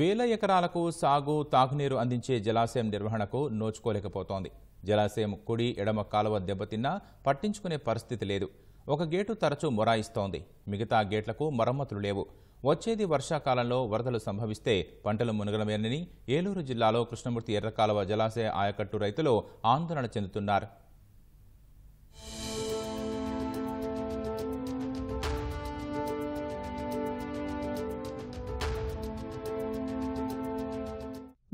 వేల ఎకరాలకు సాగు తాగునీరు అందించే జలాశయం నిర్వహణకు నోచుకోలేకపోతోంది జలాశయం కుడి ఎడమ కాలువ దెబ్బతిన్నా పట్టించుకునే పరిస్థితి లేదు ఒక గేటు తరచూ మొరాయిస్తోంది మిగతా గేట్లకు మరమ్మతులు లేవు వచ్చేది వర్షాకాలంలో వరదలు సంభవిస్తే పంటలు మునగడమేనని ఏలూరు జిల్లాలో కృష్ణమూర్తి ఎర్రకాలువ జలాశయ ఆయకట్టు రైతులు ఆందోళన చెందుతున్నారు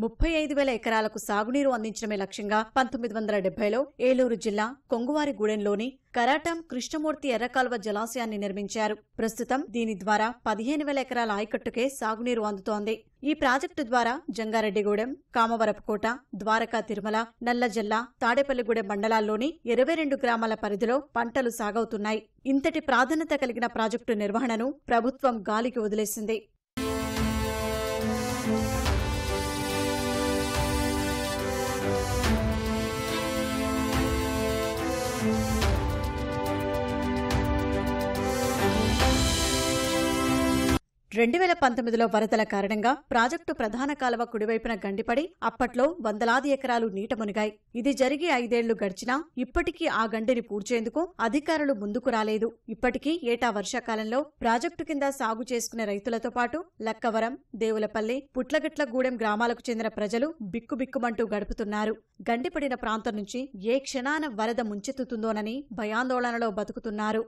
ముప్పై ఐదు వేల ఎకరాలకు సాగునీరు అందించడమే లక్ష్యంగా పంతొమ్మిది వందల డెబ్బైలో ఏలూరు జిల్లా కొంగువారిగూడెంలోని కరాటం కృష్ణమూర్తి ఎర్రకాల్వ జలాశయాన్ని నిర్మించారు ప్రస్తుతం దీని ద్వారా పదిహేను వేల ఎకరాల ఆయకట్టుకే సాగునీరు అందుతోంది ఈ ప్రాజెక్టు ద్వారా జంగారెడ్డిగూడెం కామవరపుకోట ద్వారకా తిరుమల నల్లజల్ల తాడేపల్లిగూడెం మండలాల్లోని ఇరవై రెండు గ్రామాల పరిధిలో పంటలు సాగవుతున్నాయి ఇంతటి ప్రాధాన్యత కలిగిన ప్రాజెక్టు నిర్వహణను ప్రభుత్వం గాలికి వదిలేసింది రెండు వేల పంతొమ్మిదిలో వరదల కారణంగా ప్రాజెక్టు ప్రధాన కాలువ కుడివైపున గండిపడి అప్పట్లో వందలాది ఎకరాలు నీట మునిగాయి ఇది జరిగి ఐదేళ్లు గడిచినా ఇప్పటికీ ఆ గండిని పూడ్చేందుకు అధికారులు ముందుకు రాలేదు ఇప్పటికీ ఏటా వర్షాకాలంలో ప్రాజెక్టు కింద సాగు చేసుకునే రైతులతో పాటు లక్కవరం దేవులపల్లి పుట్లగట్లగూడెం గ్రామాలకు చెందిన ప్రజలు బిక్కుబిక్కుమంటూ గడుపుతున్నారు గండిపడిన ప్రాంతం నుంచి ఏ క్షణాన వరద ముంచెత్తుతుందోనని భయాందోళనలో బతుకుతున్నారు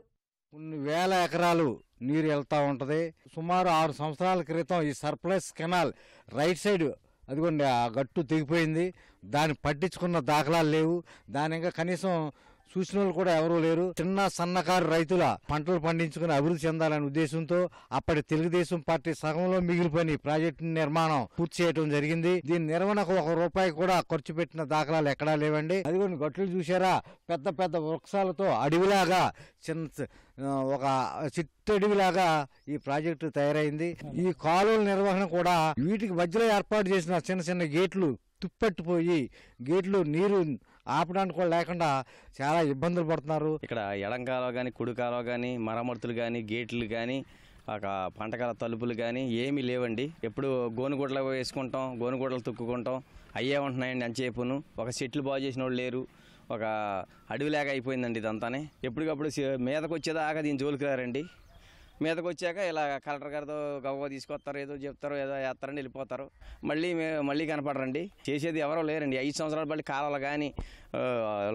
కొన్ని వేల ఎకరాలు నీరు వెళ్తూ ఉంటుంది సుమారు ఆరు సంవత్సరాల క్రితం ఈ సర్ప్లస్ కెనాల్ రైట్ సైడ్ అదిగోండి ఆ గట్టు తెగిపోయింది దాన్ని పట్టించుకున్న దాఖలాలు లేవు దాని ఇంకా కనీసం సూచనలు కూడా ఎవరూ లేరు చిన్న సన్నకారు రైతుల పంటలు పండించుకుని అభివృద్ధి చెందాలనే ఉద్దేశంతో అప్పటి తెలుగుదేశం పార్టీ సగంలో మిగిలిపోయిన ప్రాజెక్టు నిర్మాణం పూర్తి చేయడం జరిగింది దీని నిర్వహణకు ఒక రూపాయి కూడా ఖర్చు పెట్టిన దాఖలాలు ఎక్కడా లేవండి అది కొన్ని గట్లు చూసారా పెద్ద పెద్ద వృక్షాలతో అడవిలాగా చిన్న ఒక చిట్టడివిలాగా ఈ ప్రాజెక్టు తయారైంది ఈ కాలువల నిర్వహణ కూడా వీటికి మధ్యలో ఏర్పాటు చేసిన చిన్న చిన్న గేట్లు తుప్పట్టుపోయి గేట్లు నీరు ఆపడానికి కూడా లేకుండా చాలా ఇబ్బందులు పడుతున్నారు ఇక్కడ ఎడంకాలో కానీ కుడికాలో కానీ మరమ్మతులు కానీ గేట్లు కానీ ఒక పంటకాల తలుపులు కానీ ఏమీ లేవండి ఎప్పుడు గోనుగుడ్లు వేసుకుంటాం గోనుగుడ్లు తుక్కుకుంటాం అయ్యే ఉంటున్నాయండి అంచేపును ఒక సెట్లు బాగు చేసిన వాళ్ళు లేరు ఒక అడవిలాగా అయిపోయిందండి ఇదంతానే ఎప్పటికప్పుడు మీదకు వచ్చేదాకా దీని జోలికి రారండి మీదకి వచ్చాక ఇలా కలెక్టర్ గారితో గవ్వ తీసుకొస్తారు ఏదో చెప్తారు ఏదో వేస్తారని వెళ్ళిపోతారు మళ్ళీ మళ్ళీ కనపడరండి చేసేది ఎవరో లేరండి ఐదు సంవత్సరాల బట్టి కాలాలు కానీ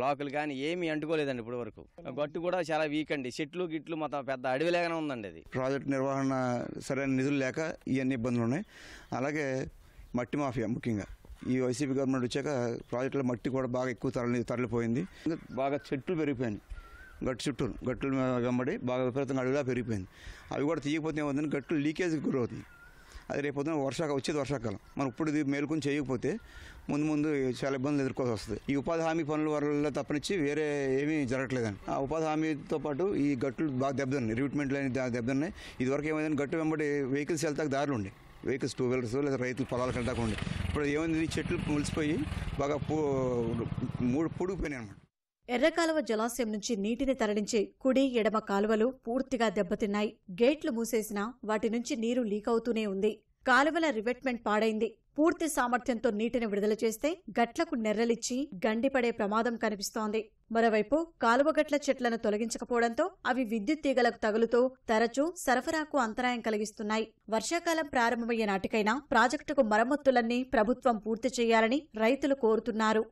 లోకల్ కానీ ఏమీ అంటుకోలేదండి ఇప్పుడు వరకు గట్టు కూడా చాలా వీక్ అండి చెట్లు గిట్లు మొత్తం పెద్ద అడవి లేకనే ఉందండి అది ప్రాజెక్ట్ నిర్వహణ సరైన నిధులు లేక ఇవన్నీ ఇబ్బందులు ఉన్నాయి అలాగే మట్టి మాఫియా ముఖ్యంగా ఈ వైసీపీ గవర్నమెంట్ వచ్చాక ప్రాజెక్టులో మట్టి కూడా బాగా ఎక్కువ తరలి తరలిపోయింది బాగా చెట్లు పెరిగిపోయాయి గట్టు చుట్టూరు గట్టుల మీద కమ్మడి బాగా విపరీతంగా అడుగులా పెరిగిపోయింది అవి కూడా తీయకపోతే ఏమవుతుంది గట్టులు లీకేజ్కి గురవుతుంది అది రేపు పొద్దున వర్షాక వచ్చేది వర్షాకాలం మనం ఇప్పుడు ఇది మేలుకొని చేయకపోతే ముందు ముందు చాలా ఇబ్బందులు ఎదుర్కోవాల్సి వస్తుంది ఈ ఉపాధి హామీ పనుల వల్ల తప్పనిచ్చి వేరే ఏమీ జరగట్లేదండి ఆ ఉపాధి హామీతో పాటు ఈ గట్టులు బాగా దెబ్బతున్నాయి రిక్రూట్మెంట్లు అని దెబ్బతున్నాయి ఇదివరకు ఏమైందని గట్టు వెంబడి వెహికల్స్ వెళ్తాక దారులు ఉండే వెహికల్స్ టూ వీలర్స్ లేదా రైతులు పొలాలకు వెళ్ళకుండా ఇప్పుడు ఏమైంది చెట్లు ములిసిపోయి బాగా పూ మూడు పొడిగిపోయినాయి అనమాట ఎర్రకాలువ జలాశయం నుంచి నీటిని తరలించే కుడి ఎడమ కాలువలు పూర్తిగా దెబ్బతిన్నాయి గేట్లు మూసేసినా వాటి నుంచి నీరు లీకవుతూనే ఉంది కాలువల రివెట్మెంట్ పాడైంది పూర్తి సామర్థ్యంతో నీటిని విడుదల చేస్తే గట్లకు నెర్రలిచ్చి గండిపడే ప్రమాదం కనిపిస్తోంది మరోవైపు కాలువగట్ల చెట్లను తొలగించకపోవడంతో అవి విద్యుత్ తీగలకు తగులుతూ తరచూ సరఫరాకు అంతరాయం కలిగిస్తున్నాయి వర్షాకాలం ప్రారంభమయ్యే నాటికైనా ప్రాజెక్టుకు మరమ్మత్తులన్నీ ప్రభుత్వం పూర్తి చేయాలని రైతులు కోరుతున్నారు